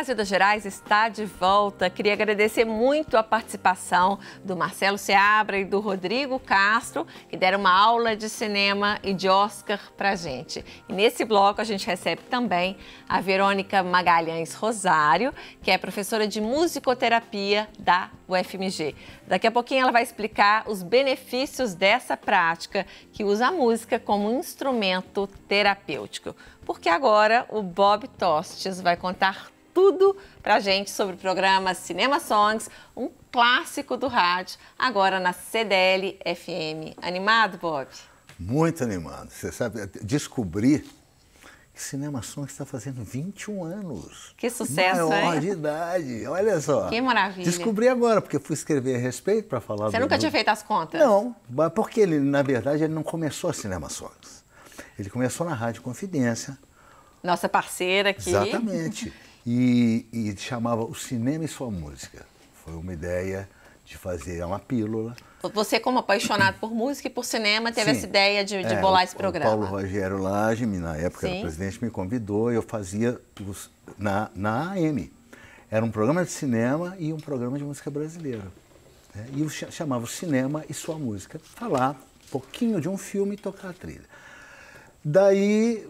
Cidade das Gerais está de volta. Queria agradecer muito a participação do Marcelo Seabra e do Rodrigo Castro, que deram uma aula de cinema e de Oscar pra gente. E nesse bloco a gente recebe também a Verônica Magalhães Rosário, que é professora de musicoterapia da UFMG. Daqui a pouquinho ela vai explicar os benefícios dessa prática que usa a música como instrumento terapêutico. Porque agora o Bob Tostes vai contar tudo pra gente sobre o programa Cinema Songs, um clássico do rádio, agora na CDL FM. Animado, Bob? Muito animado. Você sabe, descobrir que Cinema Songs está fazendo 21 anos. Que sucesso, Maior é? de idade, olha só. Que maravilha. Descobri agora, porque fui escrever a respeito para falar... Você nunca tinha feito as contas? Não, porque ele, na verdade, ele não começou a Cinema Songs. Ele começou na Rádio Confidência. Nossa parceira aqui. Exatamente. e, e chamava O Cinema e Sua Música. Foi uma ideia de fazer uma pílula. Você, como apaixonado por música e por cinema, teve Sim. essa ideia de, de é, bolar esse programa. O Paulo Rogério Lage, na época Sim. era presidente, me convidou e eu fazia os, na, na AM. Era um programa de cinema e um programa de música brasileira. Né? E eu chamava o cinema e sua música. Falar um pouquinho de um filme e tocar a trilha. Daí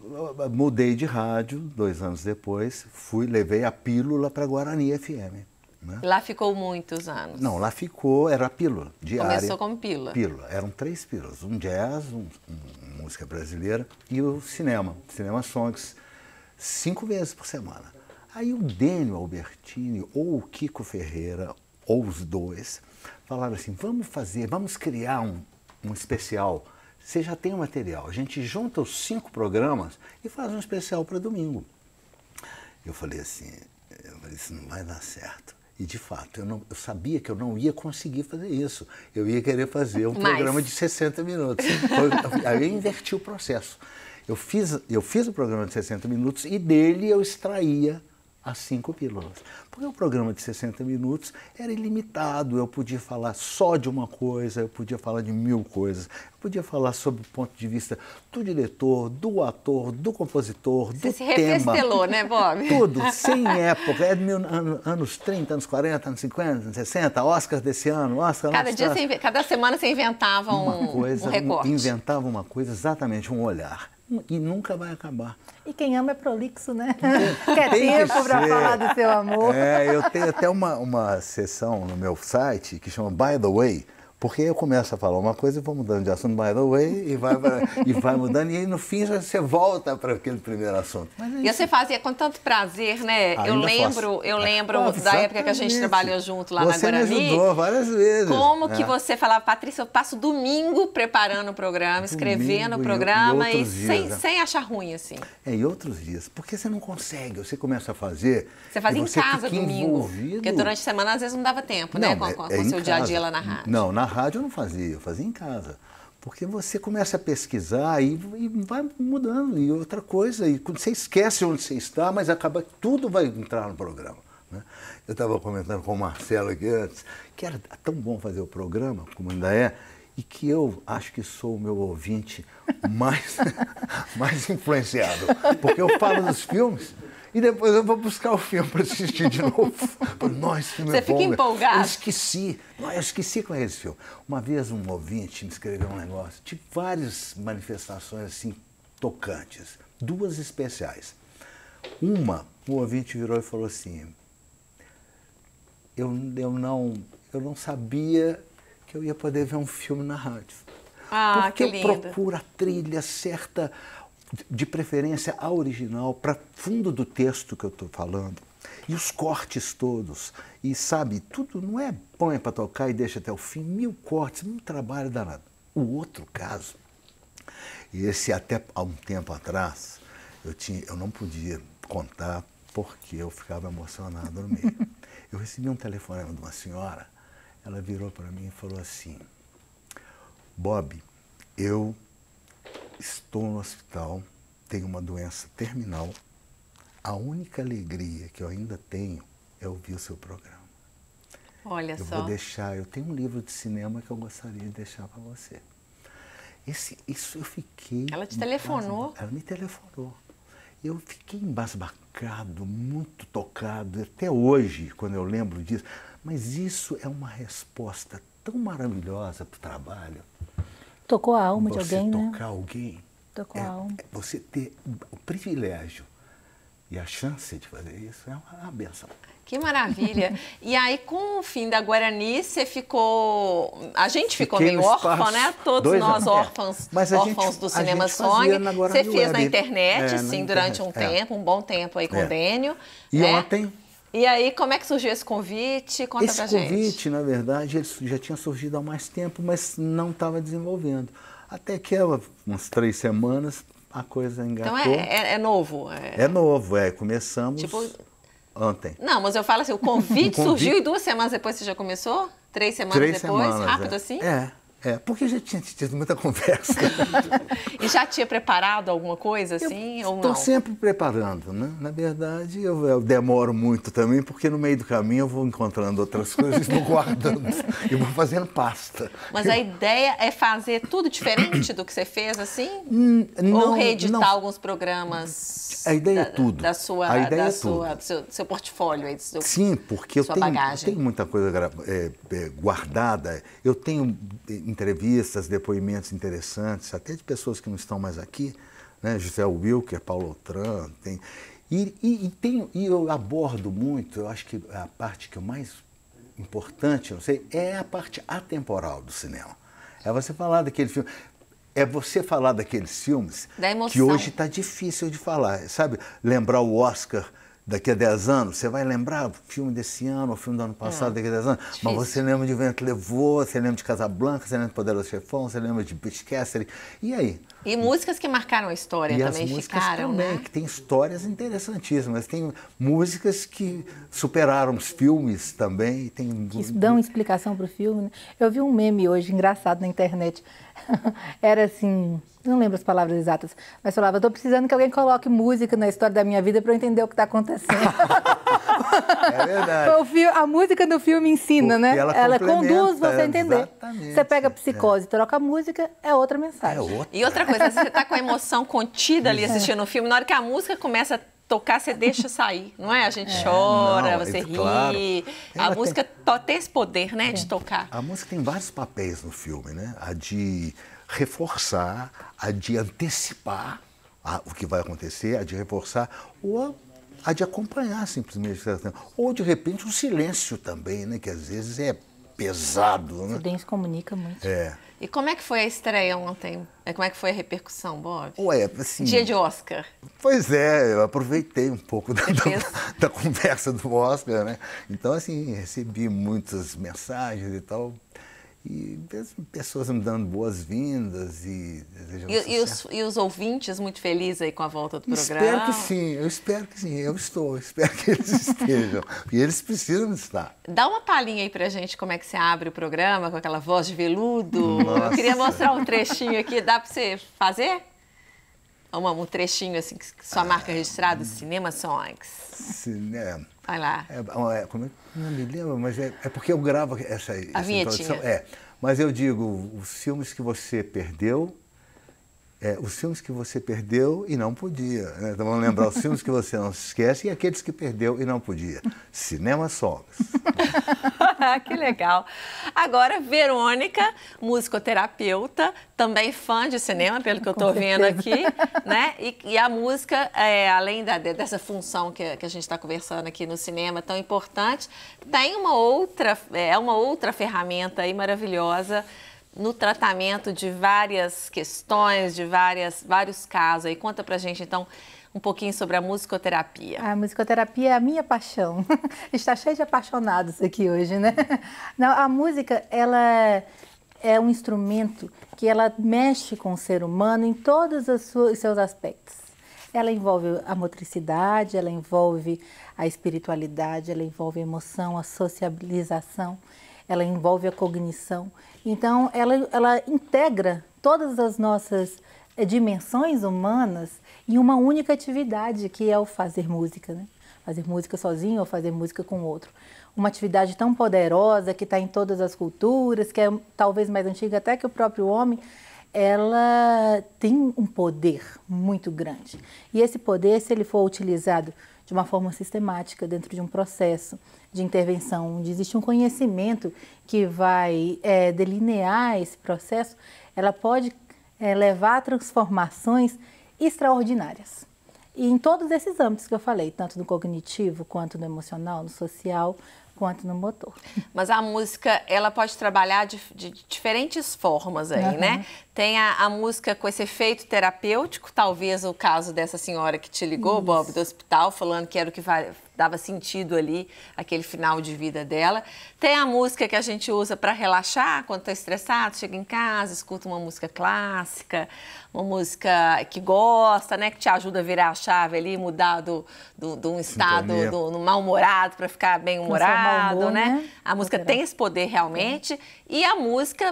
mudei de rádio, dois anos depois, fui, levei a pílula para Guarani FM. Né? Lá ficou muitos anos? Não, lá ficou, era pílula, diária. Começou como pílula? Pílula, eram três pílulas, um jazz, um, um, música brasileira e o cinema, cinema songs, cinco vezes por semana. Aí o Dênio Albertini ou o Kiko Ferreira, ou os dois, falaram assim, vamos fazer, vamos criar um, um especial você já tem o material. A gente junta os cinco programas e faz um especial para domingo. Eu falei assim, eu falei, isso não vai dar certo. E de fato, eu, não, eu sabia que eu não ia conseguir fazer isso. Eu ia querer fazer um Mas... programa de 60 minutos. aí eu inverti o processo. Eu fiz, eu fiz o programa de 60 minutos e dele eu extraía a cinco pílulas. Porque o programa de 60 minutos era ilimitado, eu podia falar só de uma coisa, eu podia falar de mil coisas. Eu podia falar sobre o ponto de vista do diretor, do ator, do compositor, Você do se tema. Você né, Bob? Tudo, sem época. É mil, anos 30, anos 40, anos 50, anos 60, Oscar desse ano, Oscar... Cada, dia se cada semana você inventava um, uma coisa, um recorte. Inventava uma coisa, exatamente, um olhar e nunca vai acabar. E quem ama é prolixo, né? Quer tem tempo para falar do seu amor. É, eu tenho até uma, uma sessão no meu site que chama By the Way, porque eu começo a falar uma coisa e vou mudando de assunto, by the way, e vai, pra, e vai mudando, e aí no fim já você volta para aquele primeiro assunto. É e você fazia é com tanto prazer, né? Ainda eu lembro, eu é. lembro ah, da época que a gente trabalhou junto lá você na Guarani. Você ajudou várias vezes. Como é. que você falava, Patrícia, eu passo domingo preparando o programa, escrevendo domingo, o programa, e, e dias, sem, né? sem achar ruim, assim. É, e outros dias. Porque você não consegue, você começa a fazer... Você faz em você casa domingo. Envolvido. Porque durante a semana, às vezes, não dava tempo, né, não, né? Com, com, é, com é o seu dia a dia lá na rádio. Não, na rádio eu não fazia, eu fazia em casa. Porque você começa a pesquisar e, e vai mudando, e outra coisa, e você esquece onde você está, mas acaba tudo vai entrar no programa. Né? Eu estava comentando com o Marcelo aqui antes, que era tão bom fazer o programa, como ainda é, e que eu acho que sou o meu ouvinte mais, mais influenciado. Porque eu falo dos filmes e depois eu vou buscar o filme para assistir de novo. nós filme Você é fica bom, empolgado. Eu esqueci. Não, eu esqueci com é esse filme. Uma vez um ouvinte me escreveu um negócio. Tive várias manifestações assim tocantes. Duas especiais. Uma, o um ouvinte virou e falou assim: eu, eu, não, eu não sabia que eu ia poder ver um filme na rádio. Ah, Porque eu procuro a trilha certa, de preferência a original, para fundo do texto que eu estou falando. E os cortes todos. E sabe, tudo não é põe para tocar e deixa até o fim. Mil cortes, não trabalha danado. O outro caso, esse até há um tempo atrás, eu, tinha, eu não podia contar porque eu ficava emocionado no meio. Eu recebi um telefonema de uma senhora, ela virou para mim e falou assim: Bob, eu estou no hospital, tenho uma doença terminal. A única alegria que eu ainda tenho é ouvir o seu programa. Olha eu só. Eu vou deixar, eu tenho um livro de cinema que eu gostaria de deixar para você. Esse, isso eu fiquei. Ela te telefonou? Ela me telefonou. Eu fiquei embasbacado, muito tocado, até hoje, quando eu lembro disso. Mas isso é uma resposta tão maravilhosa para o trabalho. Tocou a alma você de alguém, tocar né? Tocar alguém. Tocou é, a alma. É você ter o privilégio e a chance de fazer isso é uma, é benção. Que maravilha! e aí, com o fim da Guarani, você ficou. A gente ficou Fiquei meio órfã, né? Todos nós anos. órfãos, é, Mas órfãos gente, do Cinema Song. Você fez Web. na internet, é, sim, na durante internet. um é. tempo, um bom tempo aí com o Dênio. E né? ontem e aí, como é que surgiu esse convite? Conta esse pra gente. Esse convite, na verdade, ele já tinha surgido há mais tempo, mas não estava desenvolvendo. Até que há umas três semanas, a coisa engatou. Então é, é, é novo. É... é... novo, é. Começamos tipo... ontem. Não, mas eu falo assim, o convite, o convite, surgiu e duas semanas depois você já começou? Três semanas três depois? Semanas, rápido é. assim? É. É, porque já tinha tido muita conversa. e já tinha preparado alguma coisa assim? Eu ou Estou sempre preparando, né? Na verdade, eu, eu, demoro muito também, porque no meio do caminho eu vou encontrando outras coisas e vou guardando. e vou fazendo pasta. Mas eu... a ideia é fazer tudo diferente do que você fez, assim? Hum, não, ou reeditar não. alguns programas? A ideia é da, é tudo. Da sua, a ideia da é sua, tudo. Seu, seu portfólio aí, seu, Sim, porque eu tenho, eu tenho, muita coisa é, é, guardada. Eu tenho entrevistas, depoimentos interessantes, até de pessoas que não estão mais aqui, né? José Wilker, Paulo Outran, tem... E, e, e, tem, e eu abordo muito, eu acho que a parte que é mais importante, não sei, é a parte atemporal do cinema. É você falar daquele filme. É você falar daqueles filmes da que hoje está difícil de falar, sabe? Lembrar o Oscar daqui a 10 anos, você vai lembrar o filme desse ano, o filme do ano passado, é, daqui a 10 anos, difícil. mas você lembra de Vento Levou, você lembra de Casablanca, você lembra de Poderoso Chefão, você lembra de Beach Cassidy, e aí? E músicas que marcaram a história e também as músicas ficaram, também, né? que tem histórias interessantíssimas, tem músicas que superaram os filmes também. Tem... Que dão explicação para o filme, né? Eu vi um meme hoje, engraçado, na internet, era assim não lembro as palavras exatas, mas falava: estou precisando que alguém coloque música na história da minha vida para eu entender o que está acontecendo. é verdade. Filme, a música do filme ensina, Porque né? Ela, ela conduz você a entender. Exatamente. Você pega a é. psicose, é. troca a música, é outra mensagem. É outra. E outra coisa, você está com a emoção contida ali é. assistindo o é. um filme, na hora que a música começa a tocar, você deixa sair, não é? A gente é, chora, não, você é, ri. Claro. A música tem... tem esse poder, né, é. de tocar. A música tem vários papéis no filme, né? A de reforçar, a de antecipar a, o que vai acontecer, a de reforçar ou a, a de acompanhar simplesmente. Tá ou de repente o silêncio também, né? Que às vezes é pesado. Né? O Dance comunica muito. É. E como é que foi a estreia ontem? É, como é que foi a repercussão, Bob? Ué, assim... Dia de Oscar. Pois é, eu aproveitei um pouco da, é da, da, conversa do Oscar, né? Então, assim, recebi muitas mensagens e tal. E pessoas me dando boas-vindas e desejando e, e os, e, os, ouvintes muito felizes aí com a volta do programa? Espero que sim, eu espero que sim, eu estou, espero que eles estejam. e eles precisam estar. Dá uma palhinha aí pra gente como é que você abre o programa com aquela voz de veludo. Nossa. Eu queria mostrar um trechinho aqui, dá pra você fazer? um trechinho assim, que sua marca é registrada, Cinema Songs. Cinema. Vai lá. É, é, como é? Não me lembro, mas é, é porque eu gravo essa, a essa introdução. É. Mas eu digo, os filmes que você perdeu é, os filmes que você perdeu e não podia. Né? Então vamos lembrar os filmes que você não se esquece e aqueles que perdeu e não podia. Cinema Solos. que legal. Agora, Verônica, musicoterapeuta, também fã de cinema, pelo que eu estou vendo aqui. Né? E, e a música, é, além da, dessa função que, que a gente está conversando aqui no cinema tão importante, tem uma outra, é uma outra ferramenta aí maravilhosa no tratamento de várias questões, de várias, vários casos. Aí conta pra gente então um pouquinho sobre a musicoterapia. A musicoterapia é a minha paixão. Está cheio de apaixonados aqui hoje, né? Não, a música, ela é um instrumento que ela mexe com o ser humano em todos os seus aspectos. Ela envolve a motricidade, ela envolve a espiritualidade, ela envolve a emoção, a sociabilização ela envolve a cognição. Então, ela, ela integra todas as nossas é, dimensões humanas em uma única atividade, que é o fazer música. Né? Fazer música sozinho ou fazer música com outro. Uma atividade tão poderosa que está em todas as culturas, que é talvez mais antiga até que o próprio homem, ela tem um poder muito grande. E esse poder, se ele for utilizado de uma forma sistemática dentro de um processo de intervenção, onde existe um conhecimento que vai é, delinear esse processo, ela pode é, levar a transformações extraordinárias. E em todos esses âmbitos que eu falei, tanto no cognitivo, quanto no emocional, no social, quanto no motor. Mas a música, ela pode trabalhar de, de diferentes formas aí, uhum. né? Tem a, a, música com esse efeito terapêutico, talvez o caso dessa senhora que te ligou, Isso. Bob, do hospital, falando que era o que vai, dava sentido ali aquele final de vida dela. Tem a música que a gente usa para relaxar quando está estressado, chega em casa, escuta uma música clássica, uma música que gosta, né, que te ajuda a virar a chave ali, mudar do, do, do um estado do, do mal-humorado para ficar bem humorado, né? né? A música tem esse poder realmente é. e a música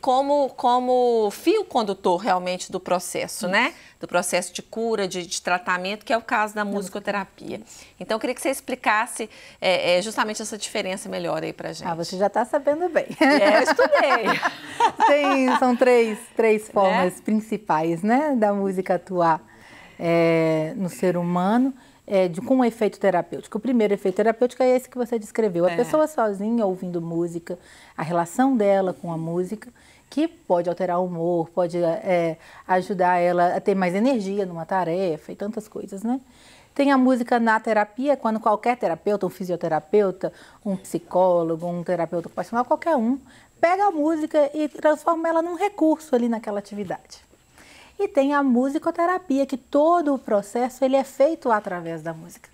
como como fio condutor realmente do processo, Isso. né? do processo de cura, de, de tratamento, que é o caso da musicoterapia. Então, eu queria que você explicasse é, é, justamente essa diferença melhor aí para gente. Ah, você já está sabendo bem. É, eu estudei. Tem, são três, três né? formas né? principais né, da música atuar é, no ser humano. É, de, com um efeito terapêutico. O primeiro efeito terapêutico é esse que você descreveu. A é. pessoa sozinha ouvindo música, a relação dela com a música que pode alterar o humor, pode é, ajudar ela a ter mais energia numa tarefa e tantas coisas, né? Tem a música na terapia, quando qualquer terapeuta, um fisioterapeuta, um psicólogo, um terapeuta ocupacional, qualquer um, pega a música e transforma ela num recurso ali naquela atividade. E tem a musicoterapia, que todo o processo ele é feito através da música.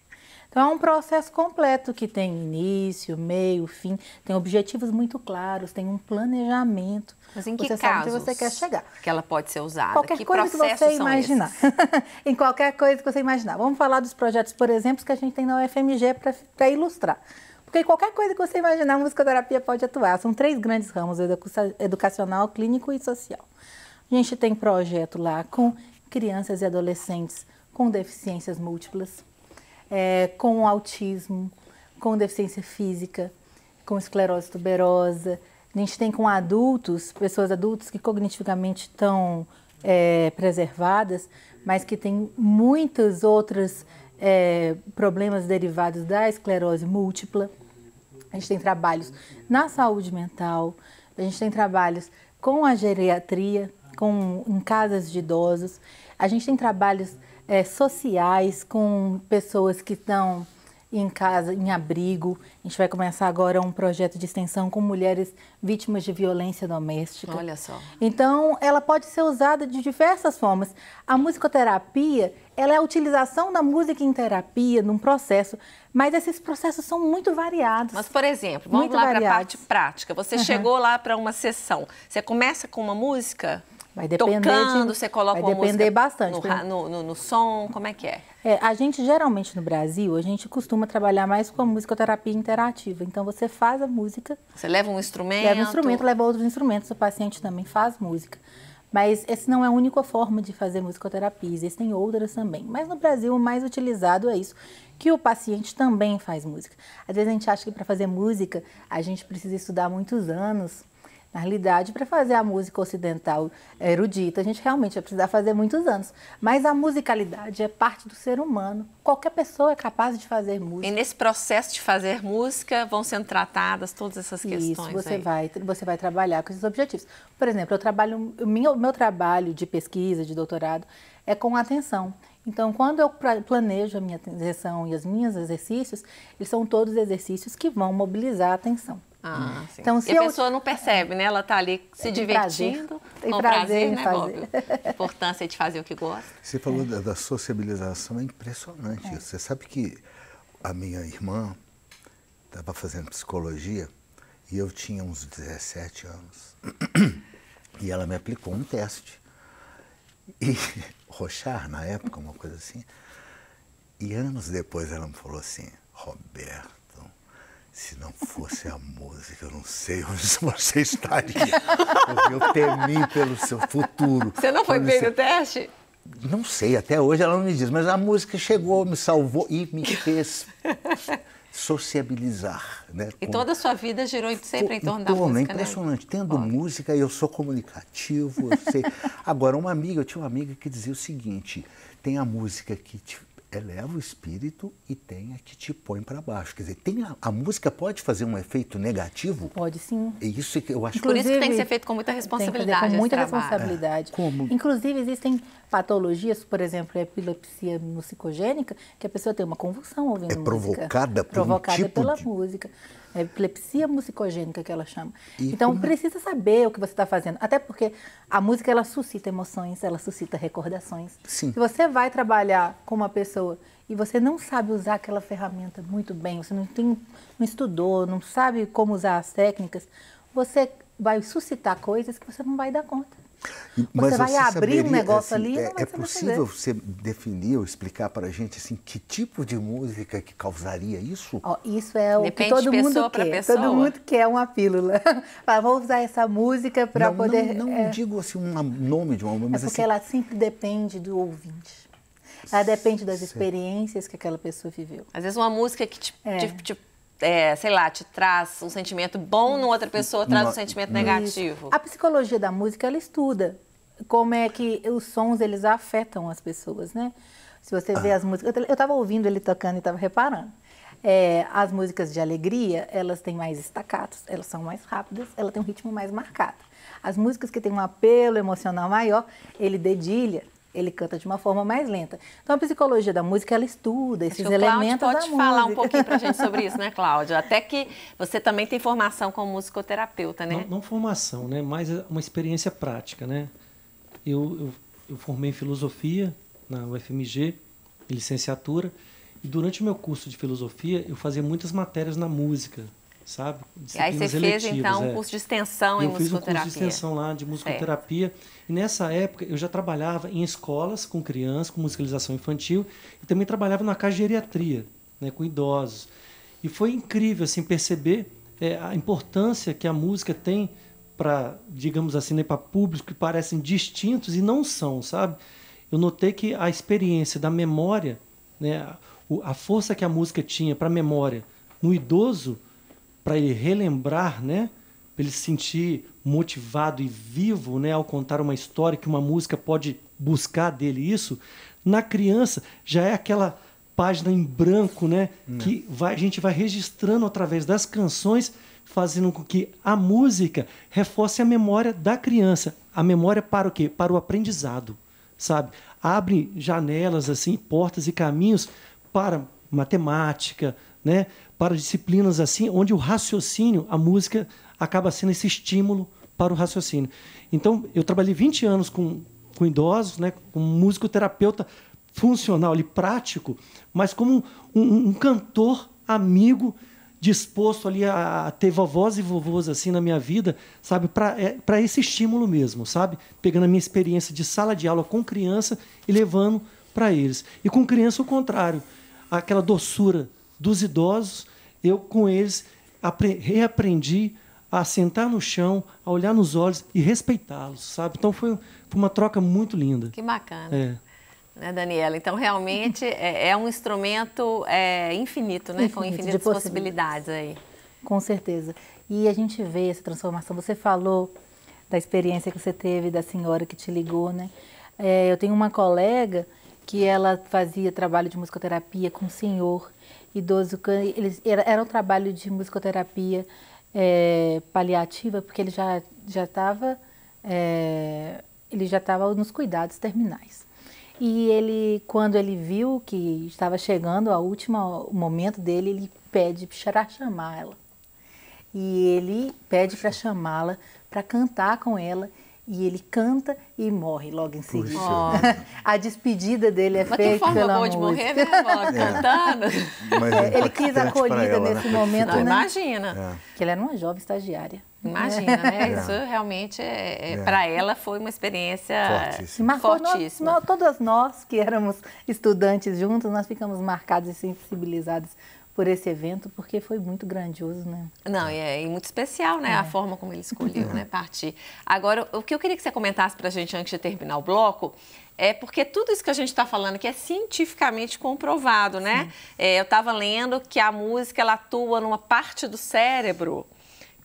Então é um processo completo que tem início, meio, fim, tem objetivos muito claros, tem um planejamento. Mas em que você casos você quer chegar? Que ela pode ser usada? Qualquer que coisa que você imaginar. em qualquer coisa que você imaginar. Vamos falar dos projetos, por exemplo, que a gente tem na UFMG para ilustrar. Porque qualquer coisa que você imaginar, a musicoterapia pode atuar. São três grandes ramos: educacional, clínico e social. A gente tem projeto lá com crianças e adolescentes com deficiências múltiplas é, com autismo, com deficiência física, com esclerose tuberosa. A gente tem com adultos, pessoas adultas que cognitivamente estão é, preservadas, mas que têm muitos outros é, problemas derivados da esclerose múltipla. A gente tem trabalhos na saúde mental, a gente tem trabalhos com a geriatria, com, em casas de idosos, a gente tem trabalhos é, sociais com pessoas que estão em casa, em abrigo. A gente vai começar agora um projeto de extensão com mulheres vítimas de violência doméstica. Olha só. Então, ela pode ser usada de diversas formas. A musicoterapia, ela é a utilização da música em terapia, num processo, mas esses processos são muito variados. Mas, por exemplo, vamos lá para a parte prática. Você uhum. chegou lá para uma sessão, você começa com uma música? Vai depender Tocando, de, você coloca vai depender bastante. No, no, no, som, como é que é? é? A gente, geralmente no Brasil, a gente costuma trabalhar mais com a musicoterapia interativa. Então, você faz a música. Você leva um instrumento? Leva um instrumento, leva outros instrumentos. O paciente também faz música. Mas essa não é a única forma de fazer musicoterapia, existem outras também. Mas no Brasil, o mais utilizado é isso, que o paciente também faz música. Às vezes a gente acha que para fazer música a gente precisa estudar muitos anos, na realidade, para fazer a música ocidental erudita, a gente realmente vai precisar fazer muitos anos. Mas a musicalidade é parte do ser humano. Qualquer pessoa é capaz de fazer música. E nesse processo de fazer música vão sendo tratadas todas essas questões. Isso, você, aí. Vai, você vai trabalhar com esses objetivos. Por exemplo, eu trabalho, o meu, trabalho de pesquisa, de doutorado, é com atenção. Então, quando eu planejo a minha atenção e os meus exercícios, eles são todos exercícios que vão mobilizar a atenção. Ah, Então, se e a eu... pessoa não percebe, né? Ela está ali se Tem divertindo. Prazer. Tem prazer, prazer né, fazer. A importância de fazer o que gosta. Você falou é. da, da, sociabilização, é impressionante é. isso. Você sabe que a minha irmã estava fazendo psicologia e eu tinha uns 17 anos. E ela me aplicou um teste. E rochar na época, uma coisa assim. E anos depois ela me falou assim, Roberto, se não fosse a música, eu não sei onde você estaria. Eu temi pelo seu futuro. Você não foi bem no teste? Não sei, até hoje ela não me diz, mas a música chegou, me salvou e me fez sociabilizar. Né, e com... toda a sua vida girou sempre em torno, em torno da música. É impressionante. Né? Tendo música, eu sou comunicativo. Eu sei. Agora, uma amiga, eu tinha uma amiga que dizia o seguinte: tem a música que te eleva o espírito e tem a que te põe para baixo. Quer dizer, tem a, a, música pode fazer um efeito negativo? Pode sim. E é isso que eu acho. Inclusive, Por isso que tem que ser feito com muita responsabilidade. com muita responsabilidade. É. Como? Inclusive existem patologias, por exemplo, a epilepsia musicogênica, que a pessoa tem uma convulsão ouvindo é música. É provocada por provocada um tipo pela de... música. É epilepsia musicogênica que ela chama. E então como... É? precisa saber o que você está fazendo, até porque a música ela suscita emoções, ela suscita recordações. Sim. Se você vai trabalhar com uma pessoa e você não sabe usar aquela ferramenta muito bem, você não tem, não estudou, não sabe como usar as técnicas, você vai suscitar coisas que você não vai dar conta. Mas você vai abrir saberia, um negócio assim, ali. É, é possível você definir ou explicar para a gente assim que tipo de música que causaria isso? Oh, isso é o Depende que todo mundo quer. Pessoa. Todo mundo quer uma pílula. vou usar essa música para poder. Não, não é... digo assim um nome de uma música, é assim, porque assim... ela sempre depende do ouvinte. Ela depende das experiências que aquela pessoa viveu. Às vezes uma música que te, é. te, te é, sei lá, te traz um sentimento bom, numa outra pessoa traz um sentimento negativo. Isso. A psicologia da música, ela estuda como é que os sons, eles afetam as pessoas, né? Se você vê as músicas... Eu estava ouvindo ele tocando e estava reparando. É, as músicas de alegria, elas têm mais estacatos, elas são mais rápidas, ela tem um ritmo mais marcado. As músicas que têm um apelo emocional maior, ele dedilha, ele canta de uma forma mais lenta. Então a psicologia da música ela estuda esses Acho elementos da música. pode falar um pouquinho para a gente sobre isso, né, Cláudio? Até que você também tem formação como musicoterapeuta, né? Não, não formação, né? Mas é uma experiência prática, né? Eu, eu, eu formei em filosofia na UFMG, licenciatura, e durante o meu curso de filosofia eu fazia muitas matérias na música, sabe? E aí você fez então é. um curso de extensão eu em musculoterapia. Eu fiz um curso de extensão lá de musicoterapia. Certo. E nessa época eu já trabalhava em escolas com crianças, com musicalização infantil e também trabalhava na casa de geriatria, né, com idosos. E foi incrível assim perceber é, a importância que a música tem para, digamos assim, né, para públicos que parecem distintos e não são, sabe? Eu notei que a experiência da memória, né, a força que a música tinha para a memória no idoso, para ele relembrar, né? Para ele se sentir motivado e vivo, né? Ao contar uma história que uma música pode buscar dele isso. Na criança já é aquela página em branco, né? Não. Né. Que vai, a gente vai registrando através das canções, fazendo com que a música reforce a memória da criança. A memória para o quê? Para o aprendizado, sabe? Abre janelas, assim, portas e caminhos para matemática, né, para disciplinas assim, onde o raciocínio, a música acaba sendo esse estímulo para o raciocínio. Então, eu trabalhei 20 anos com, com idosos, né, como músico terapeuta funcional e prático, mas como um, um, um cantor amigo disposto ali a, a ter vovós e vovôs assim na minha vida, sabe, para é, esse estímulo mesmo, sabe? Pegando a minha experiência de sala de aula com criança e levando para eles. E com criança o contrário, aquela doçura dos idosos, eu com eles reaprendi a sentar no chão, a olhar nos olhos e respeitá-los, sabe? Então foi, uma troca muito linda. Que bacana. É. Né, Daniela? Então, realmente é, é um instrumento é, infinito, né? Infinito, com infinitas possibilidades. possibilidades aí. Com certeza. E a gente vê essa transformação. Você falou da experiência que você teve da senhora que te ligou, né? É, eu tenho uma colega que ela fazia trabalho de musicoterapia com o senhor idoso, eles, era, era um trabalho de musicoterapia é, paliativa, porque ele já já estava é, ele já estava nos cuidados terminais. E ele, quando ele viu que estava chegando a última, o momento dele, ele pede para chamar ela. E ele pede para chamá-la, para cantar com ela e ele canta e morre logo em seguida. a despedida dele é Mas feita que forma boa música. de morrer, né, avó? É. Cantando. É, ele tá quis acolhida ela, né, nesse né? momento, Não, né? Imagina. É. Que ela era uma jovem estagiária. Imagina, né? É. Isso realmente, é, é, para ela, foi uma experiência fortíssima. fortíssima. Nós, nós, todas nós que éramos estudantes juntos, nós ficamos marcados e sensibilizados por esse evento, porque foi muito grandioso, né? Não, e, é, e muito especial, né? É. A forma como ele escolheu, né, partir. Agora, o que eu queria que você comentasse para a gente antes de terminar o bloco é porque tudo isso que a gente está falando aqui é cientificamente comprovado, né? É, eu estava lendo que a música ela atua numa parte do cérebro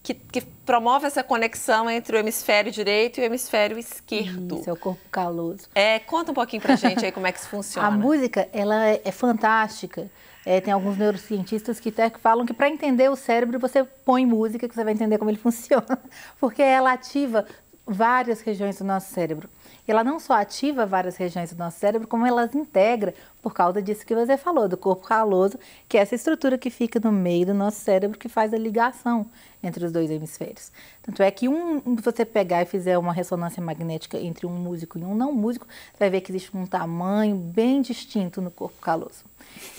que, que, promove essa conexão entre o hemisfério direito e o hemisfério esquerdo. Isso, é o corpo caloso. É, conta um pouquinho pra gente aí como é que isso funciona. a música, ela é fantástica é, tem alguns neurocientistas que até falam que para entender o cérebro você põe música que você vai entender como ele funciona, porque ela ativa várias regiões do nosso cérebro ela não só ativa várias regiões do nosso cérebro, como ela as integra por causa disso que você falou, do corpo caloso, que é essa estrutura que fica no meio do nosso cérebro que faz a ligação entre os dois hemisférios. Tanto é que um, você pegar e fizer uma ressonância magnética entre um músico e um não músico, você vai ver que existe um tamanho bem distinto no corpo caloso.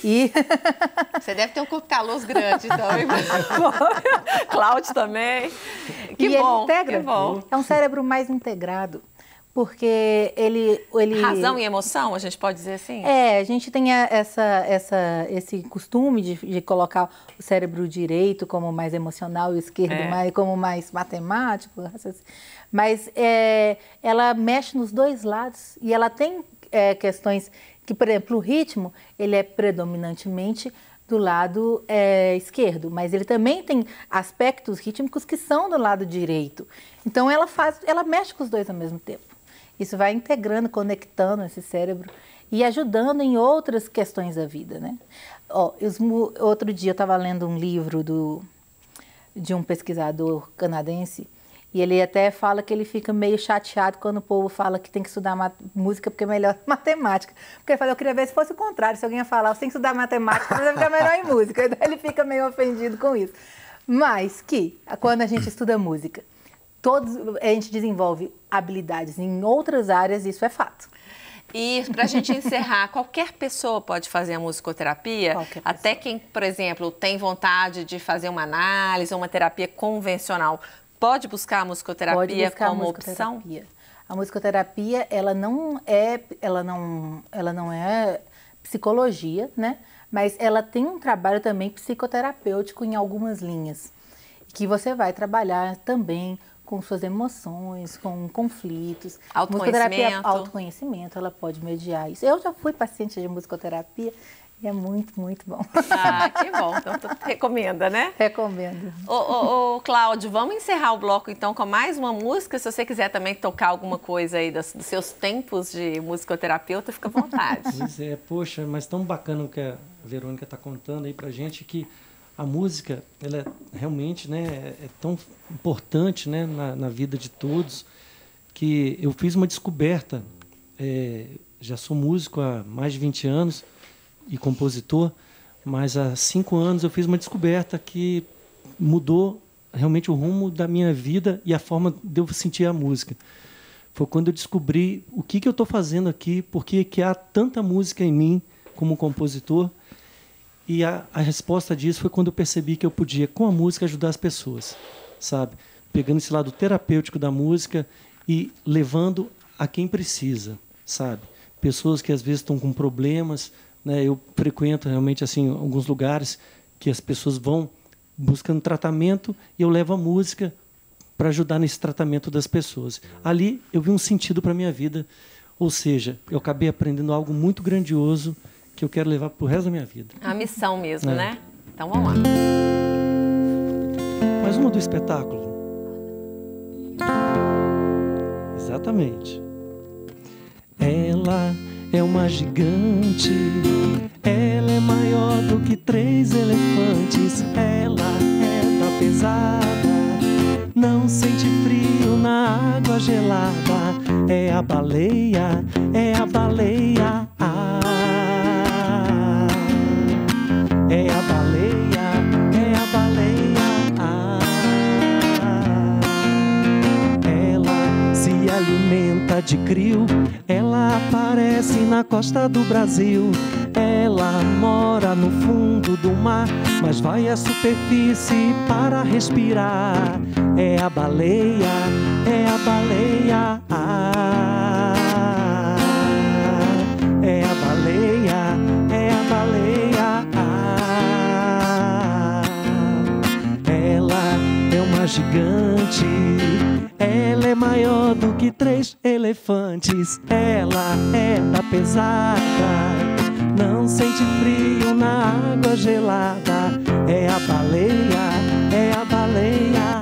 E... Você deve ter um corpo caloso grande, então. Cláudio também. Que e bom, integra, que bom. É um cérebro mais integrado porque ele, ele... Razão e emoção, a gente pode dizer assim? É, a gente tem essa, essa, esse costume de, de colocar o cérebro direito como mais emocional e o esquerdo é. mais, como mais matemático, mas é, ela mexe nos dois lados e ela tem é, questões que, por exemplo, o ritmo, ele é predominantemente do lado é, esquerdo, mas ele também tem aspectos rítmicos que são do lado direito. Então ela faz, ela mexe com os dois ao mesmo tempo. Isso vai integrando, conectando esse cérebro e ajudando em outras questões da vida, né? Ó, outro dia eu estava lendo um livro do, de um pesquisador canadense e ele até fala que ele fica meio chateado quando o povo fala que tem que estudar música porque é melhor matemática. Porque ele fala, eu queria ver se fosse o contrário, se alguém ia falar, você tem que estudar matemática para ficar melhor em música. Então ele fica meio ofendido com isso. Mas que, quando a gente estuda música, todos, a gente desenvolve habilidades em outras áreas, isso é fato. E para a gente encerrar, qualquer pessoa pode fazer a musicoterapia? Até quem, por exemplo, tem vontade de fazer uma análise ou uma terapia convencional, pode buscar a musicoterapia pode buscar como a musicoterapia. opção? A musicoterapia, ela não é, ela não, ela não é psicologia, né? Mas ela tem um trabalho também psicoterapêutico em algumas linhas, que você vai trabalhar também com suas emoções, com conflitos. Autoconhecimento. Musicoterapia, autoconhecimento, ela pode mediar isso. Eu já fui paciente de musicoterapia e é muito, muito bom. Ah, que bom. Então, tu recomenda, né? Recomendo. Ô, ô, ô, Cláudio, vamos encerrar o bloco então com mais uma música. Se você quiser também tocar alguma coisa aí dos, dos seus tempos de musicoterapeuta, fica à vontade. Pois é, poxa, mas tão bacana o que a Verônica está contando aí para gente que a música ela é realmente né, é tão importante né, na, na, vida de todos que eu fiz uma descoberta. É, já sou músico há mais de 20 anos e compositor, mas há cinco anos eu fiz uma descoberta que mudou realmente o rumo da minha vida e a forma de eu sentir a música. Foi quando eu descobri o que, que eu estou fazendo aqui, porque que há tanta música em mim como compositor e a, a resposta disso foi quando eu percebi que eu podia, com a música, ajudar as pessoas, sabe? Pegando esse lado terapêutico da música e levando a quem precisa, sabe? Pessoas que às vezes estão com problemas, né? Eu frequento realmente assim alguns lugares que as pessoas vão buscando tratamento e eu levo a música para ajudar nesse tratamento das pessoas. Ali eu vi um sentido para minha vida, ou seja, eu acabei aprendendo algo muito grandioso que eu quero levar para o resto da minha vida. A missão mesmo, é. né? Então vamos lá. Mais uma do espetáculo. Exatamente. Ela é uma gigante. Ela é maior do que três elefantes. Ela é da pesada. Não sente frio na água gelada. É a baleia, é a baleia. A É a baleia, é a baleia. Ah, ela se alimenta de crio, ela aparece na costa do Brasil. Ela mora no fundo do mar, mas vai à superfície para respirar. É a baleia, é a baleia. Ah, gigante. Ela é maior do que três elefantes. Ela é da pesada. Não sente frio na água gelada. É a baleia, é a baleia.